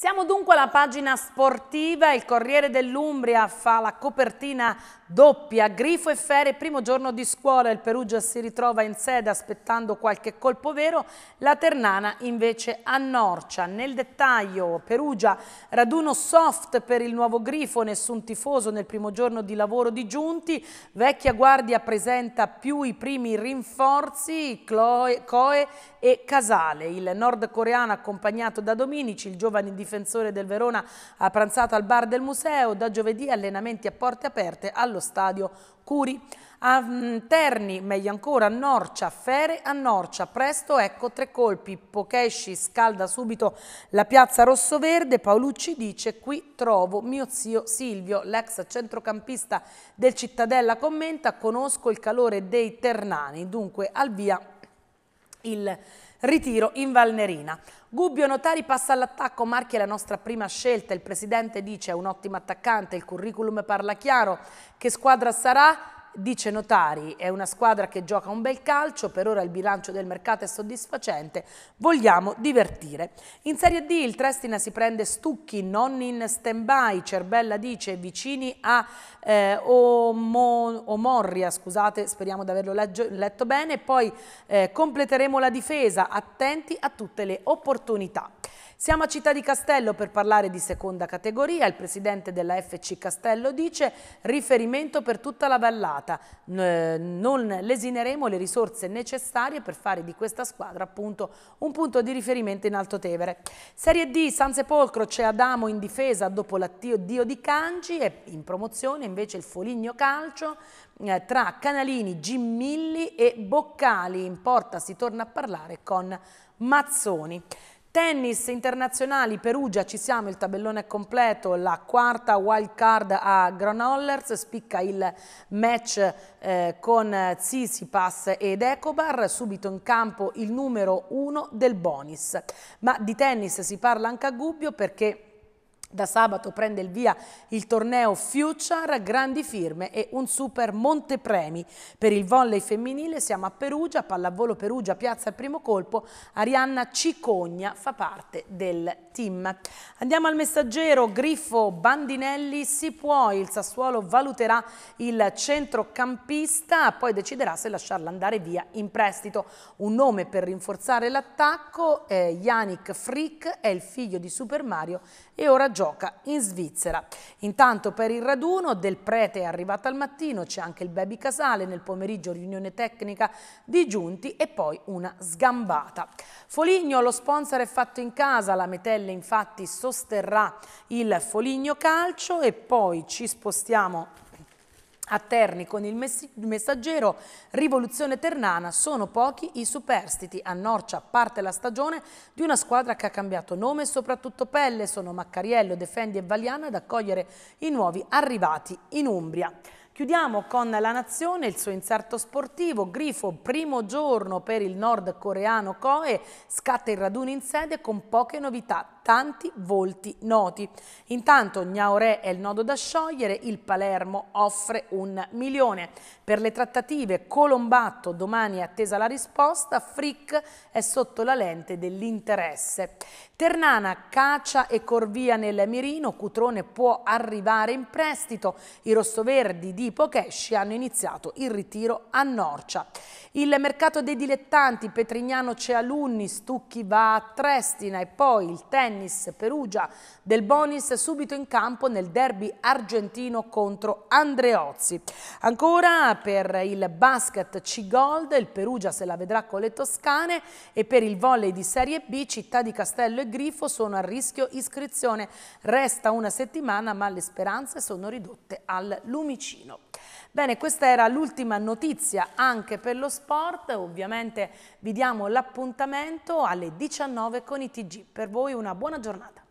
Siamo dunque alla pagina sportiva, il Corriere dell'Umbria fa la copertina doppia, Grifo e Fere, primo giorno di scuola, il Perugia si ritrova in sede aspettando qualche colpo vero, la Ternana invece a Norcia. Nel dettaglio Perugia, raduno soft per il nuovo Grifo, nessun tifoso nel primo giorno di lavoro di Giunti, vecchia guardia presenta più i primi rinforzi, Chloe, Coe e Casale, il nordcoreano accompagnato da Dominici, il giovane difensore difensore del Verona ha pranzato al bar del museo, da giovedì allenamenti a porte aperte allo stadio Curi. A mm, Terni, meglio ancora, a Norcia, Fere a Norcia, presto ecco tre colpi, Pokesci scalda subito la piazza rossoverde, Paolucci dice qui trovo mio zio Silvio, l'ex centrocampista del Cittadella commenta conosco il calore dei ternani, dunque al via il ritiro in Valnerina. Gubbio Notari passa all'attacco, Marchi è la nostra prima scelta, il presidente dice è un ottimo attaccante, il curriculum parla chiaro, che squadra sarà? dice Notari, è una squadra che gioca un bel calcio, per ora il bilancio del mercato è soddisfacente, vogliamo divertire. In Serie D il Trestina si prende stucchi, non in stand-by, Cerbella dice vicini a eh, Omo, Omorria, scusate, speriamo di averlo leggio, letto bene, poi eh, completeremo la difesa, attenti a tutte le opportunità. Siamo a Città di Castello per parlare di seconda categoria. Il presidente della FC Castello dice riferimento per tutta la vallata. Non lesineremo le risorse necessarie per fare di questa squadra appunto un punto di riferimento in Alto Tevere. Serie D, San Sepolcro, c'è Adamo in difesa dopo l'addio di Cangi e in promozione invece il Foligno Calcio eh, tra Canalini, Gimmilli e Boccali. In porta si torna a parlare con Mazzoni. Tennis internazionali, Perugia, ci siamo, il tabellone è completo, la quarta wild card a Granollers, spicca il match eh, con Zizi, ed Ecobar, subito in campo il numero uno del Bonis. Ma di tennis si parla anche a Gubbio perché da sabato prende il via il torneo Future, grandi firme e un super montepremi. Per il volley femminile siamo a Perugia, Pallavolo Perugia, piazza al primo colpo, Arianna Cicogna fa parte del team. Andiamo al messaggero, Grifo Bandinelli, si può, il Sassuolo valuterà il centrocampista, poi deciderà se lasciarla andare via in prestito. Un nome per rinforzare l'attacco, Yannick Frick è il figlio di Super Mario e ora gioca in Svizzera. Intanto per il raduno del prete è arrivata al mattino, c'è anche il baby casale, nel pomeriggio riunione tecnica di giunti e poi una sgambata. Foligno, lo sponsor è fatto in casa, la Metelli Ronzulli infatti sosterrà il Foligno Calcio e poi ci spostiamo a Terni con il messaggero Rivoluzione Ternana sono pochi i superstiti. A Norcia parte la stagione di una squadra che ha cambiato nome e soprattutto pelle. Sono Maccariello, Defendi e Valiano ad accogliere i nuovi arrivati in Umbria. Chiudiamo con la Nazione, il suo inserto sportivo, grifo primo giorno per il nordcoreano Koe, scatta il raduno in sede con poche novità, tanti volti noti. Intanto Gnaoré è il nodo da sciogliere, il Palermo offre un milione. Per le trattative Colombatto domani è attesa la risposta, Frick è sotto la lente dell'interesse. Ternana, Caccia e Corvia nel mirino, Cutrone può arrivare in prestito, i rossoverdi di Ipochesci hanno iniziato il ritiro a Norcia. Il mercato dei dilettanti, Petrignano c'è alunni, Stucchi va a Trestina e poi il tennis tennis Perugia. Del Bonis subito in campo nel derby argentino contro Andreozzi. Ancora per il basket C-Gold, il Perugia se la vedrà con le Toscane e per il volley di Serie B Città di Castello e Grifo sono a rischio iscrizione. Resta una settimana ma le speranze sono ridotte al lumicino. Bene, questa era l'ultima notizia anche per lo sport. Ovviamente vi diamo l'appuntamento alle 19 con i TG. Per voi una buona buona giornata.